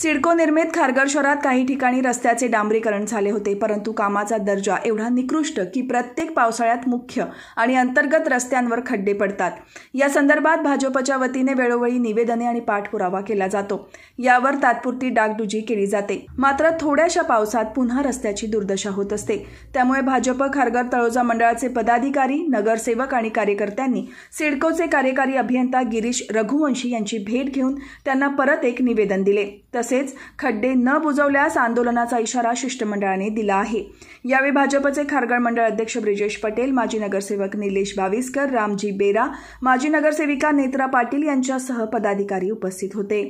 सिडको निर्मित खारघर शहरात काही ठिकाणी रस्त्याचे डांबरीकरण झाले होते परंतु कामाचा दर्जा एवढा निकृष्ट की प्रत्येक पावसाळ्यात मुख्य आणि अंतर्गत रस्त्यांवर खड्डे पडतात या संदर्भात भाजपच्या वतीने वेळोवेळी निवेदने आणि पाठपुरावा केला जातो यावर तात्पुरती डागडुजी केली जाते मात्र थोड्याशा पावसात पुन्हा रस्त्याची दुर्दशा होत असते त्यामुळे भाजप खारघर तळोजा मंडळाचे पदाधिकारी नगरसेवक आणि कार्यकर्त्यांनी सिडकोचे कार्यकारी अभियंता गिरीश रघुवंशी यांची भेट घेऊन त्यांना परत एक निवेदन दिले तसेच खड्डे न बुजवल्यास आंदोलनाचा इशारा शिष्टमंडळाने दिला आहे यावेळी भाजपचे खारगळ मंडळ अध्यक्ष ब्रिजेश पटेल माजी नगरसेवक निलेश बाविस्कर रामजी बेरा माजी नगरसेविका नेत्रा पाटील यांच्यासह पदाधिकारी उपस्थित होते